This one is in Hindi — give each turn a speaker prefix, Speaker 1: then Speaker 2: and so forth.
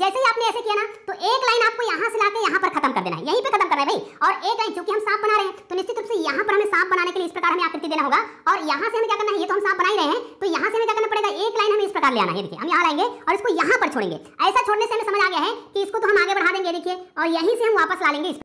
Speaker 1: जैसे ही आपने ऐसे किया ना तो एक लाइन आपको यहाँ से लाके यहाँ पर खत्म कर देना है यहीं पे खत्म करना है भाई और एक लाइन चूंकि हम सांप बना रहे हैं तो निश्चित रूप से यहाँ पर हमें सांप बनाने के लिए इस प्रकार हमें आकृति देना होगा और यहाँ से हमें क्या करना है ये तो हम सांप बना ही रहे हैं तो यहाँ से हमें क्या करना पड़ेगा एक लाइन हमें इस प्रकार ले आना है देखिए हम यहाँ लाएंगे और इसको यहाँ पर छोड़ेंगे ऐसा छोड़ने से हमें समझ आ गया है कि इसको तो हम आगे बढ़ा देंगे देखिए और यहीं से हम वापस ला लेंगे